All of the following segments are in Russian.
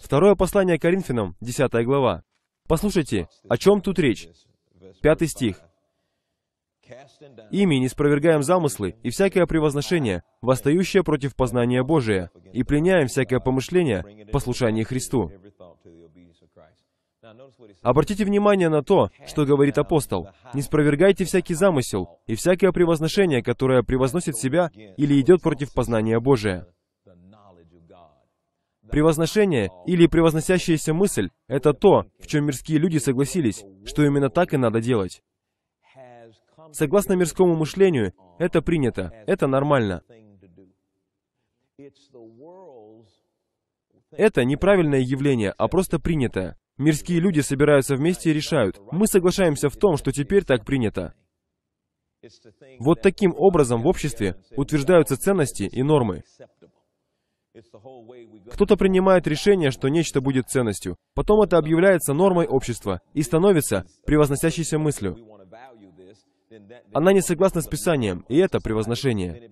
Второе послание Коринфянам, 10 глава. Послушайте, о чем тут речь? Пятый стих. «Ими не спровергаем замыслы и всякое превозношение, восстающее против познания Божия, и пленяем всякое помышление в послушании Христу». Обратите внимание на то, что говорит апостол. «Не спровергайте всякий замысел и всякое превозношение, которое превозносит себя или идет против познания Божия». Превозношение или превозносящаяся мысль — это то, в чем мирские люди согласились, что именно так и надо делать. Согласно мирскому мышлению, это принято, это нормально. Это неправильное явление, а просто принятое. Мирские люди собираются вместе и решают, мы соглашаемся в том, что теперь так принято. Вот таким образом в обществе утверждаются ценности и нормы. Кто-то принимает решение, что нечто будет ценностью. Потом это объявляется нормой общества и становится превозносящейся мыслью. Она не согласна с Писанием, и это превозношение.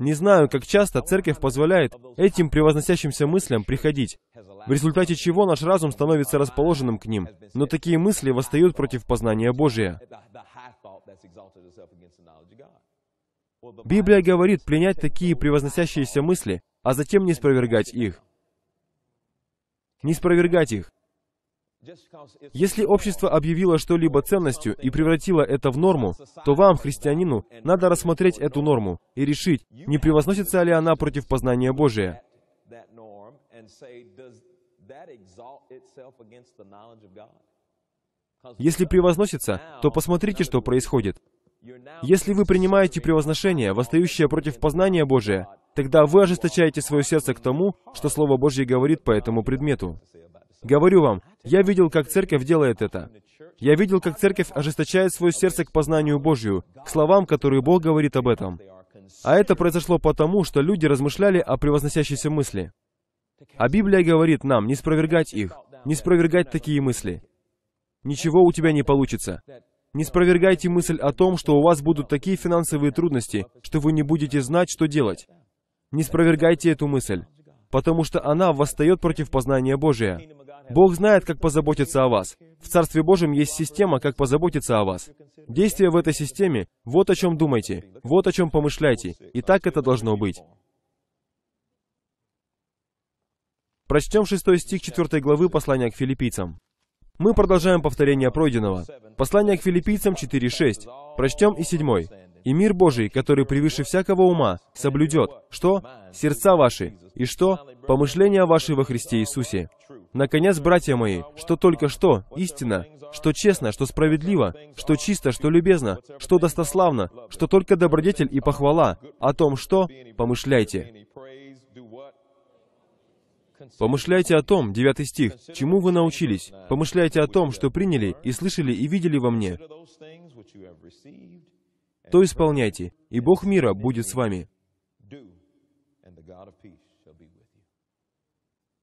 Не знаю, как часто церковь позволяет этим превозносящимся мыслям приходить, в результате чего наш разум становится расположенным к ним, но такие мысли восстают против познания Божия. Библия говорит пленять такие превозносящиеся мысли, а затем не спровергать их. Не спровергать их. Если общество объявило что-либо ценностью и превратило это в норму, то вам, христианину, надо рассмотреть эту норму и решить, не превозносится ли она против познания Божия. Если превозносится, то посмотрите, что происходит. Если вы принимаете превозношение, восстающее против познания Божия, тогда вы ожесточаете свое сердце к тому, что Слово Божье говорит по этому предмету. Говорю вам, я видел, как церковь делает это. Я видел, как церковь ожесточает свое сердце к познанию Божию, к словам, которые Бог говорит об этом. А это произошло потому, что люди размышляли о превозносящейся мысли. А Библия говорит нам не спровергать их, не спровергать такие мысли. Ничего у тебя не получится. Не спровергайте мысль о том, что у вас будут такие финансовые трудности, что вы не будете знать, что делать. Не спровергайте эту мысль, потому что она восстает против познания Божия. Бог знает, как позаботиться о вас. В Царстве Божьем есть система, как позаботиться о вас. Действие в этой системе — вот о чем думайте, вот о чем помышляйте, и так это должно быть. Прочтем 6 стих 4 главы послания к филиппийцам. Мы продолжаем повторение пройденного. Послание к филиппийцам 4.6. Прочтем и 7. «И мир Божий, который превыше всякого ума, соблюдет, что? Сердца ваши, и что? Помышления ваши во Христе Иисусе». Наконец, братья мои, что только что истина, что честно, что справедливо, что чисто, что любезно, что достославно, что только добродетель и похвала, о том что помышляйте. Помышляйте о том, 9 стих, чему вы научились. Помышляйте о том, что приняли и слышали и видели во мне. То исполняйте, и Бог мира будет с вами.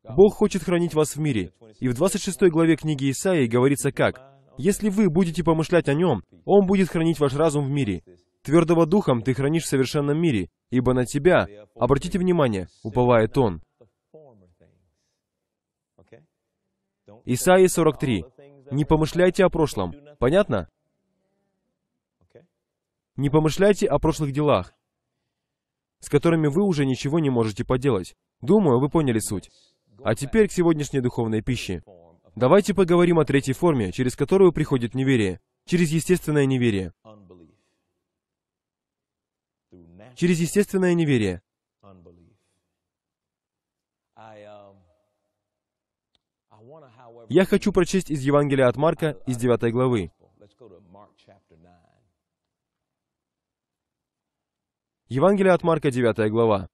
Бог хочет хранить вас в мире. И в 26 главе книги Исаии говорится как? «Если вы будете помышлять о Нем, Он будет хранить ваш разум в мире. Твердого духом ты хранишь в совершенном мире, ибо на тебя, обратите внимание, уповает Он». Исаия 43. Не помышляйте о прошлом. Понятно? Не помышляйте о прошлых делах, с которыми вы уже ничего не можете поделать. Думаю, вы поняли суть. А теперь к сегодняшней духовной пище. Давайте поговорим о третьей форме, через которую приходит неверие, через естественное неверие. Через естественное неверие. Я хочу прочесть из Евангелия от Марка, из 9 главы. Евангелие от Марка, 9 глава.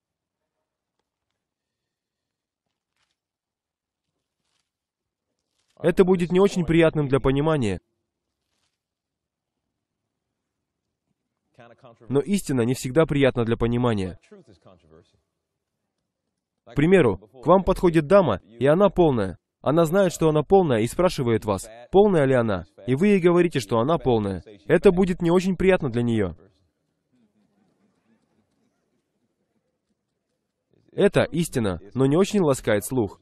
Это будет не очень приятным для понимания, но истина не всегда приятна для понимания. К примеру, к вам подходит дама, и она полная. Она знает, что она полная, и спрашивает вас, полная ли она, и вы ей говорите, что она полная. Это будет не очень приятно для нее. Это истина, но не очень ласкает слух.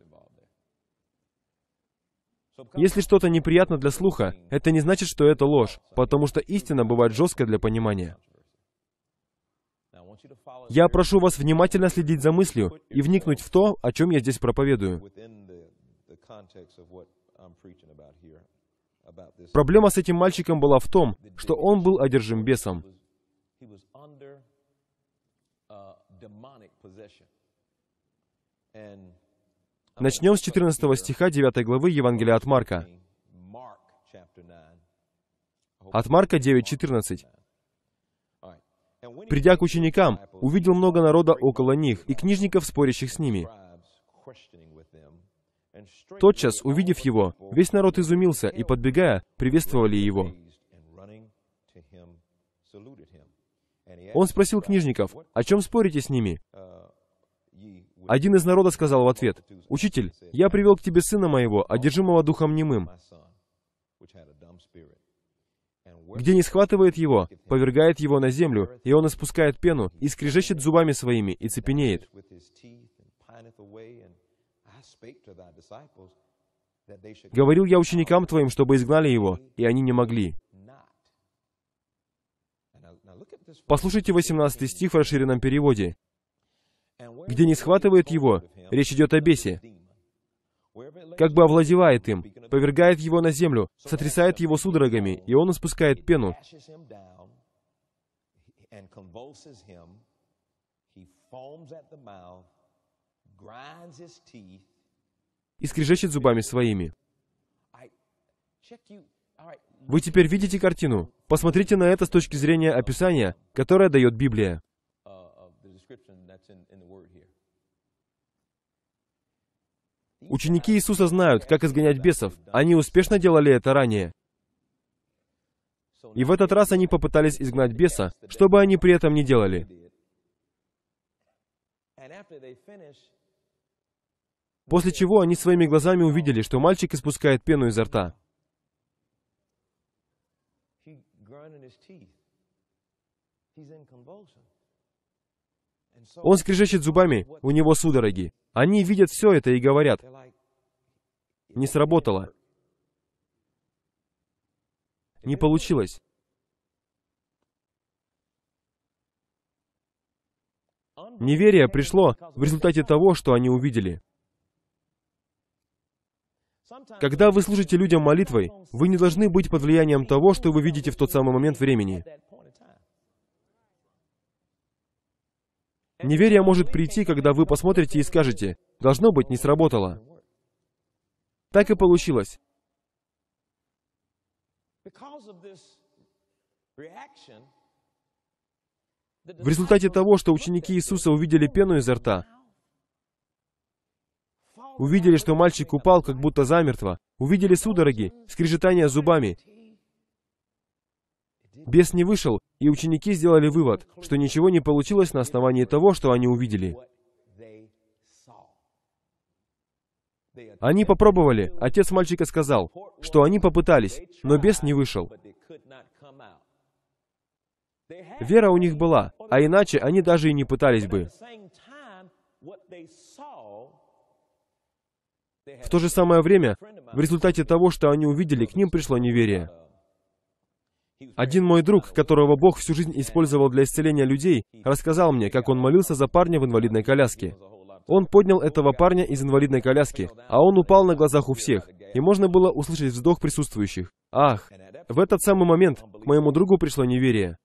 Если что-то неприятно для слуха, это не значит, что это ложь, потому что истина бывает жесткая для понимания. Я прошу вас внимательно следить за мыслью и вникнуть в то, о чем я здесь проповедую. Проблема с этим мальчиком была в том, что он был одержим бесом. Uh, Начнем с 14 стиха 9 главы Евангелия от Марка. От Марка 9.14. «Придя к ученикам, увидел много народа около них и книжников, спорящих с ними. Тотчас, увидев его, весь народ изумился и, подбегая, приветствовали его. Он спросил книжников, «О чем спорите с ними?» Один из народа сказал в ответ, «Учитель, я привел к тебе сына моего, одержимого духом немым. Где не схватывает его, повергает его на землю, и он испускает пену, и скрежещет зубами своими, и цепенеет. Говорил я ученикам твоим, чтобы изгнали его, и они не могли. Послушайте 18 стих в расширенном переводе. Где не схватывает его, речь идет о бесе. Как бы овладевает им, повергает его на землю, сотрясает его судорогами, и он испускает пену и скрежещет зубами своими. Вы теперь видите картину? Посмотрите на это с точки зрения описания, которое дает Библия. Uh, Ученики Иисуса знают, как изгонять бесов. Они успешно делали это ранее. И в этот раз они попытались изгнать беса, что бы они при этом ни делали. После чего они своими глазами увидели, что мальчик испускает пену изо рта. Он скрежещет зубами, у него судороги. Они видят все это и говорят, не сработало, не получилось. Неверие пришло в результате того, что они увидели. Когда вы служите людям молитвой, вы не должны быть под влиянием того, что вы видите в тот самый момент времени. Неверие может прийти, когда вы посмотрите и скажете, «Должно быть, не сработало». Так и получилось. В результате того, что ученики Иисуса увидели пену изо рта, Увидели, что мальчик упал, как будто замертво. Увидели судороги, скрежетание зубами. Бес не вышел, и ученики сделали вывод, что ничего не получилось на основании того, что они увидели. Они попробовали, отец мальчика сказал, что они попытались, но бес не вышел. Вера у них была, а иначе они даже и не пытались бы. В то же самое время, в результате того, что они увидели, к ним пришло неверие. Один мой друг, которого Бог всю жизнь использовал для исцеления людей, рассказал мне, как он молился за парня в инвалидной коляске. Он поднял этого парня из инвалидной коляски, а он упал на глазах у всех, и можно было услышать вздох присутствующих. Ах! В этот самый момент к моему другу пришло неверие.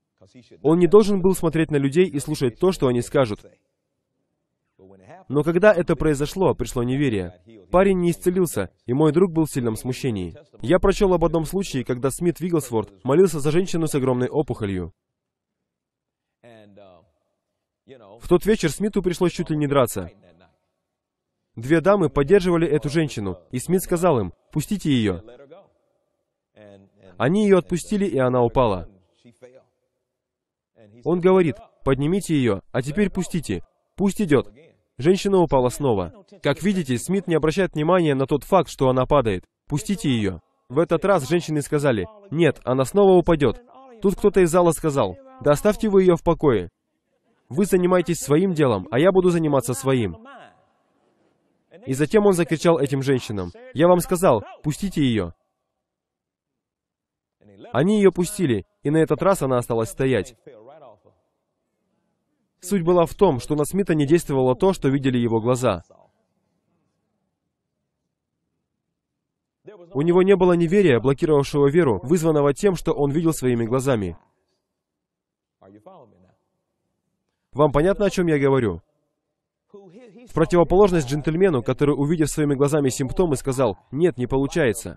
Он не должен был смотреть на людей и слушать то, что они скажут. Но когда это произошло, пришло неверие. Парень не исцелился, и мой друг был в сильном смущении. Я прочел об одном случае, когда Смит Вигглсворт молился за женщину с огромной опухолью. В тот вечер Смиту пришлось чуть ли не драться. Две дамы поддерживали эту женщину, и Смит сказал им, «Пустите ее». Они ее отпустили, и она упала. Он говорит, «Поднимите ее, а теперь пустите. Пусть идет. Женщина упала снова. Как видите, Смит не обращает внимания на тот факт, что она падает. Пустите ее. В этот раз женщины сказали, «Нет, она снова упадет». Тут кто-то из зала сказал, «Да оставьте вы ее в покое. Вы занимаетесь своим делом, а я буду заниматься своим». И затем он закричал этим женщинам, «Я вам сказал, пустите ее». Они ее пустили, и на этот раз она осталась стоять. Суть была в том, что на Смита не действовало то, что видели его глаза. У него не было неверия, блокировавшего веру, вызванного тем, что он видел своими глазами. Вам понятно, о чем я говорю? В противоположность джентльмену, который, увидев своими глазами симптомы, сказал, «Нет, не получается».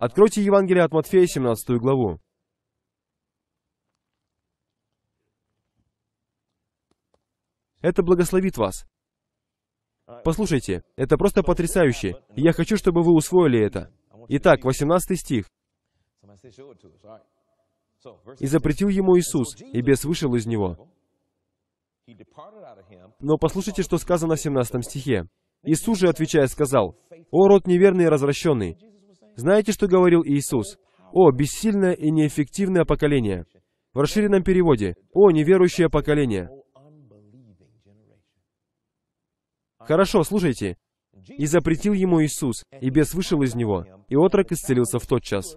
Откройте Евангелие от Матфея, 17 главу. Это благословит вас. Послушайте, это просто потрясающе. я хочу, чтобы вы усвоили это. Итак, 18 стих. «И запретил ему Иисус, и бес вышел из него». Но послушайте, что сказано в 17 стихе. Иисус же, отвечая, сказал, «О, род неверный и развращенный, знаете, что говорил Иисус? «О, бессильное и неэффективное поколение!» В расширенном переводе «О, неверующее поколение!» Хорошо, слушайте. «И запретил ему Иисус, и бес вышел из него, и отрок исцелился в тот час».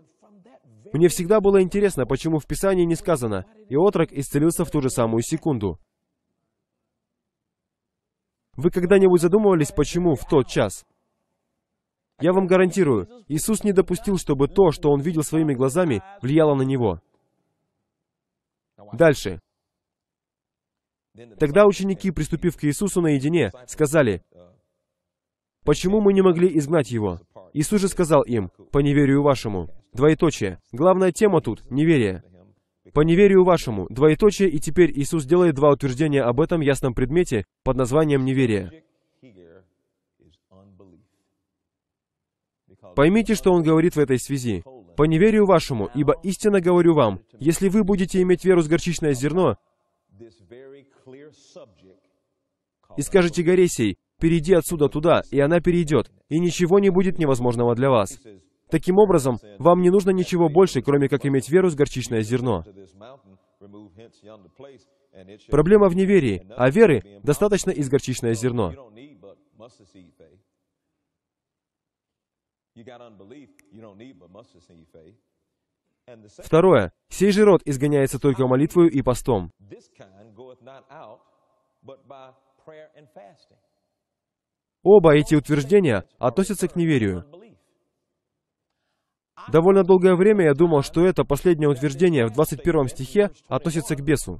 Мне всегда было интересно, почему в Писании не сказано «и отрок исцелился в ту же самую секунду». Вы когда-нибудь задумывались, почему в тот час? Я вам гарантирую, Иисус не допустил, чтобы то, что Он видел своими глазами, влияло на Него. Дальше. Тогда ученики, приступив к Иисусу наедине, сказали, «Почему мы не могли изгнать его?» Иисус же сказал им, «По неверию вашему». Двоеточие. Главная тема тут — неверие. «По неверию вашему». Двоеточие, и теперь Иисус делает два утверждения об этом ясном предмете под названием «неверие». Поймите, что он говорит в этой связи. «По неверию вашему, ибо истинно говорю вам, если вы будете иметь веру с горчичное зерно, и скажете Горесей, перейди отсюда туда, и она перейдет, и ничего не будет невозможного для вас». Таким образом, вам не нужно ничего больше, кроме как иметь веру с горчичное зерно. Проблема в неверии, а веры достаточно из горчичное зерно. Второе. Сей же род изгоняется только молитвою и постом. Оба эти утверждения относятся к неверию. Довольно долгое время я думал, что это последнее утверждение в 21 стихе относится к бесу.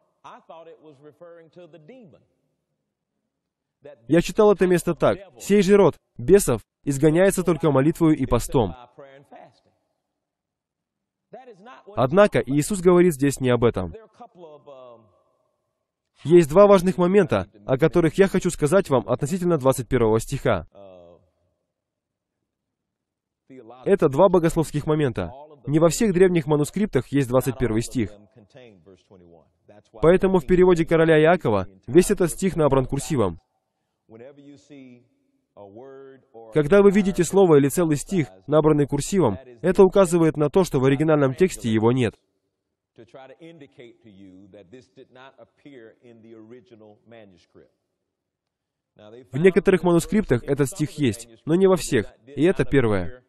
Я читал это место так. «Сей же род бесов изгоняется только молитвою и постом». Однако Иисус говорит здесь не об этом. Есть два важных момента, о которых я хочу сказать вам относительно 21 стиха. Это два богословских момента. Не во всех древних манускриптах есть 21 стих. Поэтому в переводе короля Иакова весь этот стих набран курсивом. Когда вы видите слово или целый стих, набранный курсивом, это указывает на то, что в оригинальном тексте его нет. В некоторых манускриптах этот стих есть, но не во всех, и это первое.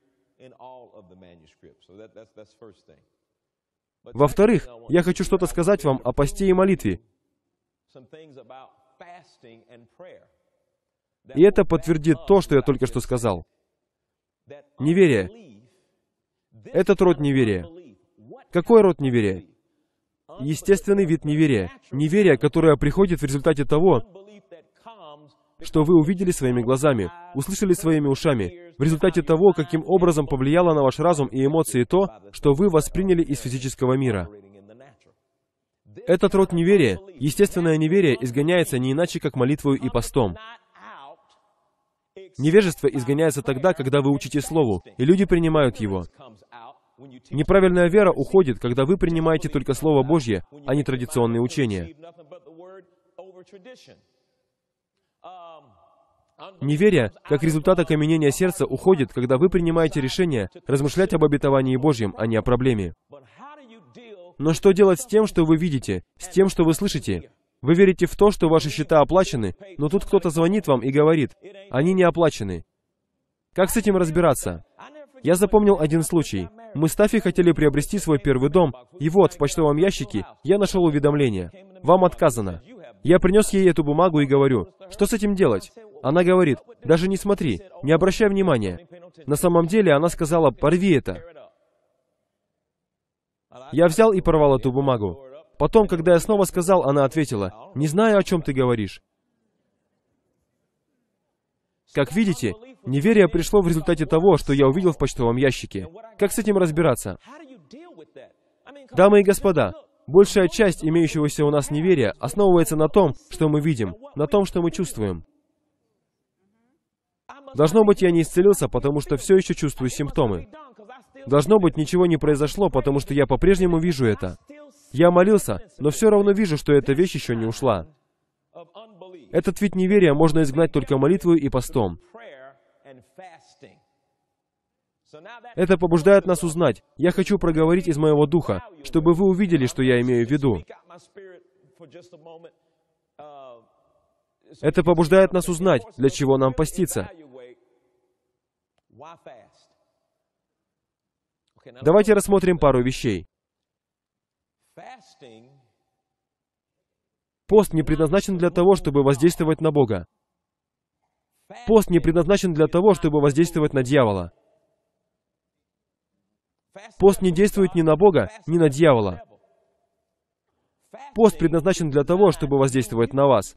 Во-вторых, я хочу что-то сказать вам о посте и молитве. И это подтвердит то, что я только что сказал. Неверие. Этот род неверия. Какой род неверия? Естественный вид неверия. Неверие, которое приходит в результате того, что вы увидели своими глазами, услышали своими ушами, в результате того, каким образом повлияло на ваш разум и эмоции то, что вы восприняли из физического мира. Этот род неверия, естественное неверие, изгоняется не иначе, как молитвою и постом. Невежество изгоняется тогда, когда вы учите Слову, и люди принимают его. Неправильная вера уходит, когда вы принимаете только Слово Божье, а не традиционные учения. Неверие, как результат окаменения сердца, уходит, когда вы принимаете решение размышлять об обетовании Божьем, а не о проблеме. Но что делать с тем, что вы видите, с тем, что вы слышите? Вы верите в то, что ваши счета оплачены, но тут кто-то звонит вам и говорит, они не оплачены. Как с этим разбираться? Я запомнил один случай. Мы с Тафи хотели приобрести свой первый дом, и вот, в почтовом ящике я нашел уведомление. Вам отказано. Я принес ей эту бумагу и говорю, что с этим делать? Она говорит, даже не смотри, не обращай внимания. На самом деле она сказала, порви это. Я взял и порвал эту бумагу. Потом, когда я снова сказал, она ответила, «Не знаю, о чем ты говоришь». Как видите, неверие пришло в результате того, что я увидел в почтовом ящике. Как с этим разбираться? Дамы и господа, большая часть имеющегося у нас неверия основывается на том, что мы видим, на том, что мы чувствуем. Должно быть, я не исцелился, потому что все еще чувствую симптомы. Должно быть, ничего не произошло, потому что я по-прежнему вижу это. Я молился, но все равно вижу, что эта вещь еще не ушла. Этот вид неверия можно изгнать только молитвой и постом. Это побуждает нас узнать. Я хочу проговорить из моего духа, чтобы вы увидели, что я имею в виду. Это побуждает нас узнать, для чего нам поститься. Давайте рассмотрим пару вещей. Пост не предназначен для того, чтобы воздействовать на Бога. Пост не предназначен для того, чтобы воздействовать на дьявола. Пост не действует ни на Бога, ни на дьявола. Пост предназначен для того, чтобы воздействовать на вас.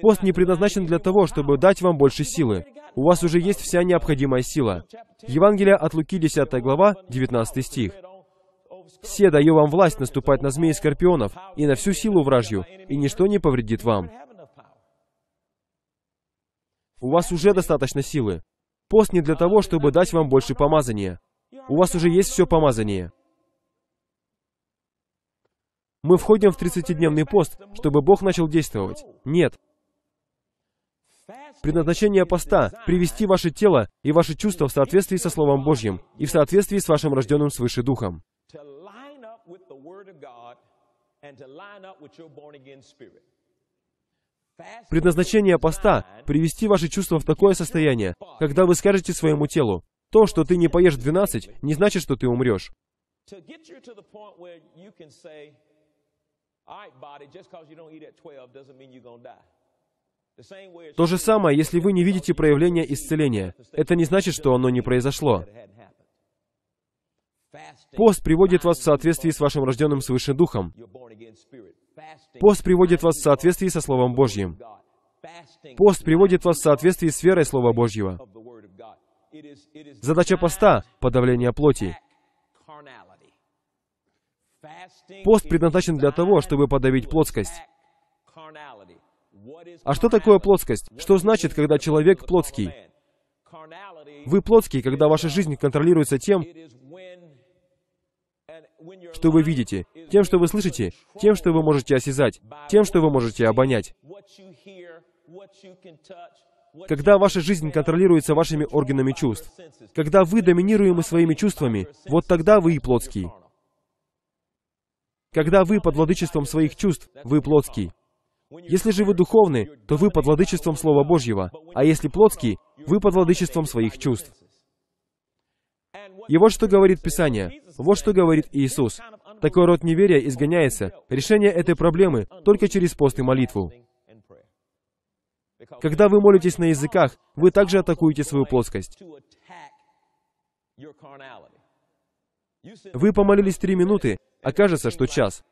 Пост не предназначен для того, чтобы дать вам больше силы у вас уже есть вся необходимая сила. Евангелие от Луки, 10 глава, 19 стих. «Се даю вам власть наступать на змеи и скорпионов, и на всю силу вражью, и ничто не повредит вам». У вас уже достаточно силы. Пост не для того, чтобы дать вам больше помазания. У вас уже есть все помазание. Мы входим в 30-дневный пост, чтобы Бог начал действовать. Нет, Предназначение поста — привести ваше тело и ваши чувства в соответствии со Словом Божьим и в соответствии с вашим рожденным свыше Духом. Предназначение поста — привести ваши чувства в такое состояние, когда вы скажете своему телу, «То, что ты не поешь 12, не значит, что ты умрешь». То же самое, если вы не видите проявления исцеления. Это не значит, что оно не произошло. Пост приводит вас в соответствии с вашим рожденным свыше духом. Пост приводит вас в соответствии со Словом Божьим. Пост приводит вас в соответствии с верой Слова Божьего. Задача поста — подавление плоти. Пост предназначен для того, чтобы подавить плотскость. А что такое плоскость? Что значит, когда человек плотский? Вы плотский, когда ваша жизнь контролируется тем, что вы видите, тем, что вы слышите, тем, что вы можете осязать, тем, что вы можете обонять. Когда ваша жизнь контролируется вашими органами чувств, когда вы доминируемы своими чувствами, вот тогда вы и плотский. Когда вы под владычеством своих чувств, вы плотский. Если же вы духовны, то вы под владычеством Слова Божьего, а если плотский, вы под владычеством своих чувств. И вот что говорит Писание, вот что говорит Иисус. Такой род неверия изгоняется. Решение этой проблемы только через пост и молитву. Когда вы молитесь на языках, вы также атакуете свою плоскость. Вы помолились три минуты, окажется, что час.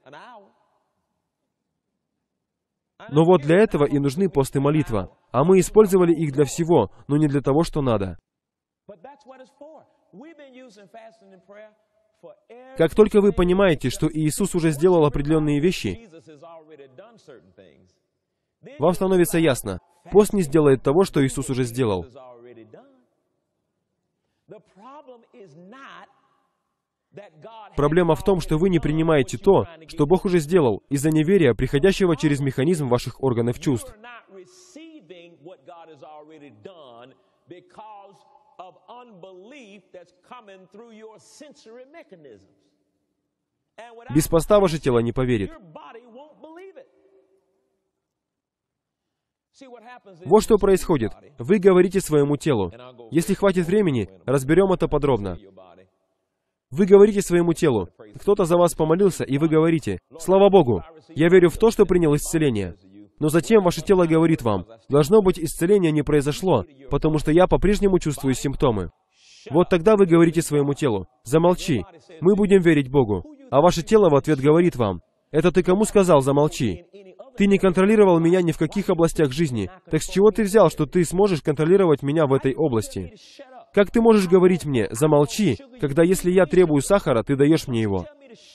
Но вот для этого и нужны посты молитва. А мы использовали их для всего, но не для того, что надо. Как только вы понимаете, что Иисус уже сделал определенные вещи, вам становится ясно, пост не сделает того, что Иисус уже сделал. Проблема в том, что вы не принимаете то, что Бог уже сделал, из-за неверия, приходящего через механизм ваших органов чувств. Без поста ваше тело не поверит. Вот что происходит. Вы говорите своему телу. Если хватит времени, разберем это подробно. Вы говорите своему телу, кто-то за вас помолился, и вы говорите, «Слава Богу, я верю в то, что принял исцеление». Но затем ваше тело говорит вам, «Должно быть, исцеление не произошло, потому что я по-прежнему чувствую симптомы». Вот тогда вы говорите своему телу, «Замолчи, мы будем верить Богу». А ваше тело в ответ говорит вам, «Это ты кому сказал, замолчи?» Ты не контролировал меня ни в каких областях жизни. Так с чего ты взял, что ты сможешь контролировать меня в этой области? Как ты можешь говорить мне «замолчи», когда если я требую сахара, ты даешь мне его?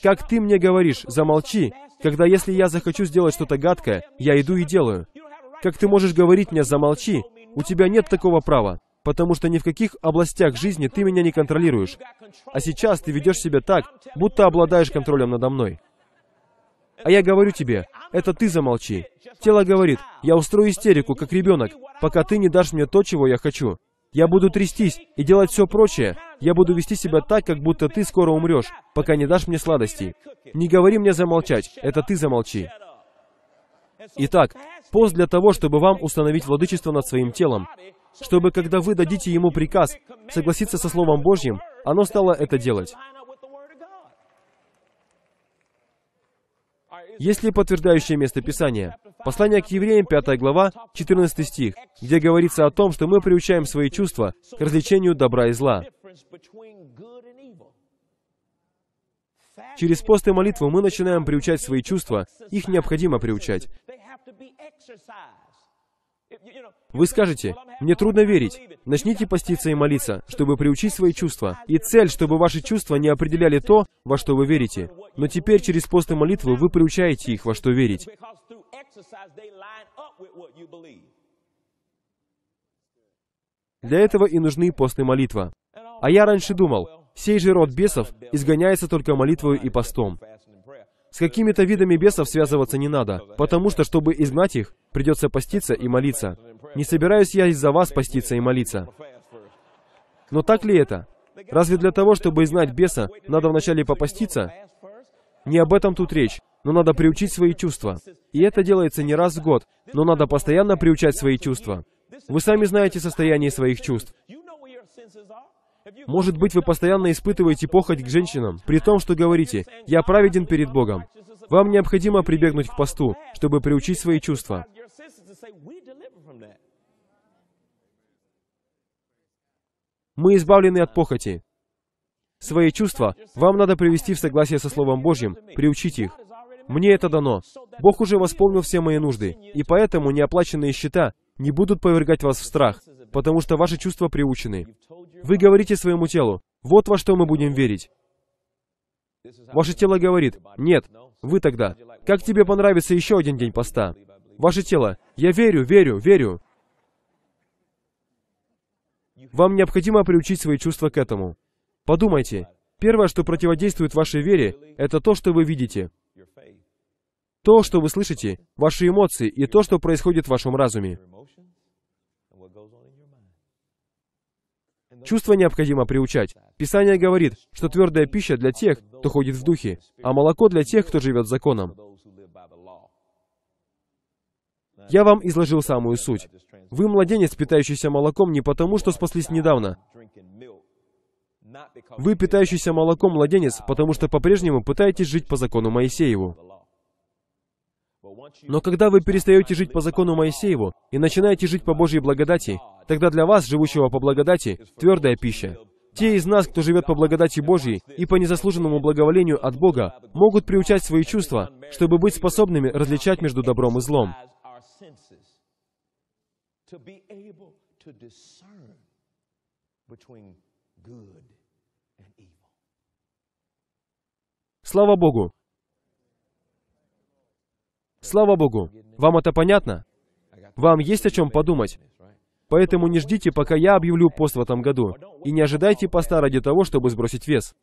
Как ты мне говоришь «замолчи», когда если я захочу сделать что-то гадкое, я иду и делаю? Как ты можешь говорить мне «замолчи», у тебя нет такого права, потому что ни в каких областях жизни ты меня не контролируешь. А сейчас ты ведешь себя так, будто обладаешь контролем надо мной. А я говорю тебе, это ты замолчи. Тело говорит, я устрою истерику, как ребенок, пока ты не дашь мне то, чего я хочу. Я буду трястись и делать все прочее. Я буду вести себя так, как будто ты скоро умрешь, пока не дашь мне сладостей. Не говори мне замолчать, это ты замолчи. Итак, пост для того, чтобы вам установить владычество над своим телом, чтобы когда вы дадите ему приказ согласиться со Словом Божьим, оно стало это делать. Есть ли подтверждающее место Писания? Послание к евреям, 5 глава, 14 стих, где говорится о том, что мы приучаем свои чувства к развлечению добра и зла. Через пост и молитву мы начинаем приучать свои чувства, их необходимо приучать. Вы скажете, «Мне трудно верить». Начните поститься и молиться, чтобы приучить свои чувства. И цель, чтобы ваши чувства не определяли то, во что вы верите. Но теперь через пост и молитвы вы приучаете их во что верить. Для этого и нужны посты и молитва. А я раньше думал, сей же род бесов изгоняется только молитвою и постом. С какими-то видами бесов связываться не надо, потому что, чтобы изгнать их, придется поститься и молиться. Не собираюсь я из-за вас поститься и молиться. Но так ли это? Разве для того, чтобы изгнать беса, надо вначале попаститься? Не об этом тут речь, но надо приучить свои чувства. И это делается не раз в год, но надо постоянно приучать свои чувства. Вы сами знаете состояние своих чувств. Может быть, вы постоянно испытываете похоть к женщинам, при том, что говорите «я праведен перед Богом». Вам необходимо прибегнуть к посту, чтобы приучить свои чувства. Мы избавлены от похоти. Свои чувства вам надо привести в согласие со Словом Божьим, приучить их. Мне это дано. Бог уже восполнил все мои нужды, и поэтому неоплаченные счета не будут повергать вас в страх, потому что ваши чувства приучены. Вы говорите своему телу, вот во что мы будем верить. Ваше тело говорит, нет, вы тогда, как тебе понравится еще один день поста? Ваше тело, я верю, верю, верю. Вам необходимо приучить свои чувства к этому. Подумайте, первое, что противодействует вашей вере, это то, что вы видите. То, что вы слышите, ваши эмоции и то, что происходит в вашем разуме. Чувства необходимо приучать. Писание говорит, что твердая пища для тех, кто ходит в духе, а молоко для тех, кто живет законом. Я вам изложил самую суть. Вы младенец, питающийся молоком, не потому, что спаслись недавно. Вы питающийся молоком младенец, потому что по-прежнему пытаетесь жить по закону Моисееву. Но когда вы перестаете жить по закону Моисееву и начинаете жить по Божьей благодати, тогда для вас, живущего по благодати, твердая пища. Те из нас, кто живет по благодати Божьей и по незаслуженному благоволению от Бога, могут приучать свои чувства, чтобы быть способными различать между добром и злом. Слава Богу! Слава Богу! Вам это понятно? Вам есть о чем подумать? Поэтому не ждите, пока я объявлю пост в этом году, и не ожидайте поста ради того, чтобы сбросить вес.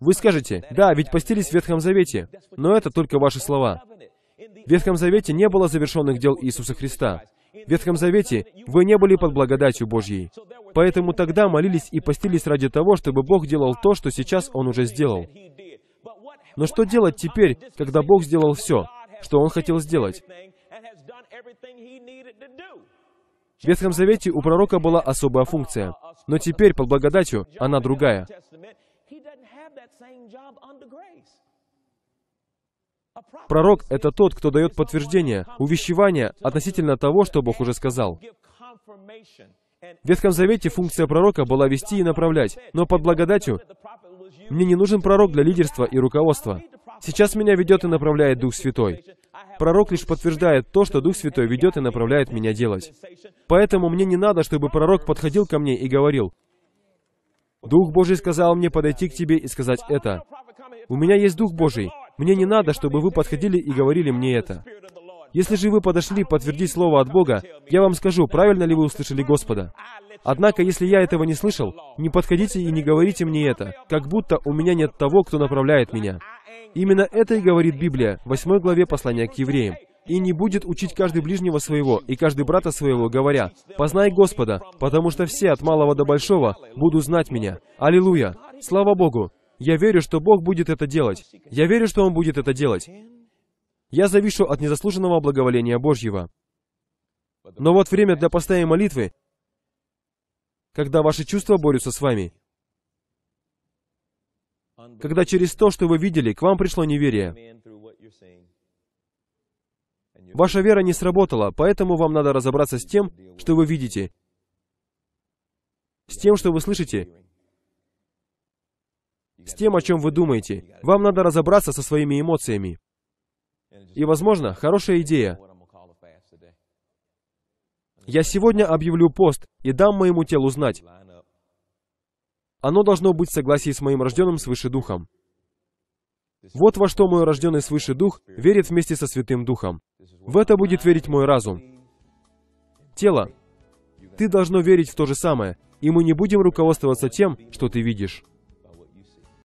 Вы скажете, да, ведь постились в Ветхом Завете, но это только ваши слова. В Ветхом Завете не было завершенных дел Иисуса Христа. В Ветхом Завете вы не были под благодатью Божьей. Поэтому тогда молились и постились ради того, чтобы Бог делал то, что сейчас Он уже сделал. Но что делать теперь, когда Бог сделал все, что Он хотел сделать? В Ветхом Завете у пророка была особая функция, но теперь, под благодатью, она другая. Пророк — это тот, кто дает подтверждение, увещевание относительно того, что Бог уже сказал. В Ветхом Завете функция пророка была вести и направлять, но под благодатью мне не нужен пророк для лидерства и руководства. Сейчас меня ведет и направляет Дух Святой. Пророк лишь подтверждает то, что Дух Святой ведет и направляет меня делать. Поэтому мне не надо, чтобы пророк подходил ко мне и говорил, «Дух Божий сказал мне подойти к тебе и сказать это». У меня есть Дух Божий. Мне не надо, чтобы вы подходили и говорили мне это. Если же вы подошли подтвердить слово от Бога, я вам скажу, правильно ли вы услышали Господа. Однако, если я этого не слышал, не подходите и не говорите мне это, как будто у меня нет того, кто направляет меня. Именно это и говорит Библия, 8 главе послания к евреям. «И не будет учить каждый ближнего своего и каждый брата своего, говоря, «Познай Господа, потому что все, от малого до большого, будут знать меня». Аллилуйя! Слава Богу! Я верю, что Бог будет это делать. Я верю, что Он будет это делать я завишу от незаслуженного благоволения Божьего. Но вот время для поста и молитвы, когда ваши чувства борются с вами. Когда через то, что вы видели, к вам пришло неверие. Ваша вера не сработала, поэтому вам надо разобраться с тем, что вы видите, с тем, что вы слышите, с тем, о чем вы думаете. Вам надо разобраться со своими эмоциями. И, возможно, хорошая идея. Я сегодня объявлю пост и дам моему телу знать. Оно должно быть в согласии с моим рожденным свыше духом. Вот во что мой рожденный свыше дух верит вместе со Святым Духом. В это будет верить мой разум. Тело. Ты должно верить в то же самое, и мы не будем руководствоваться тем, что ты видишь.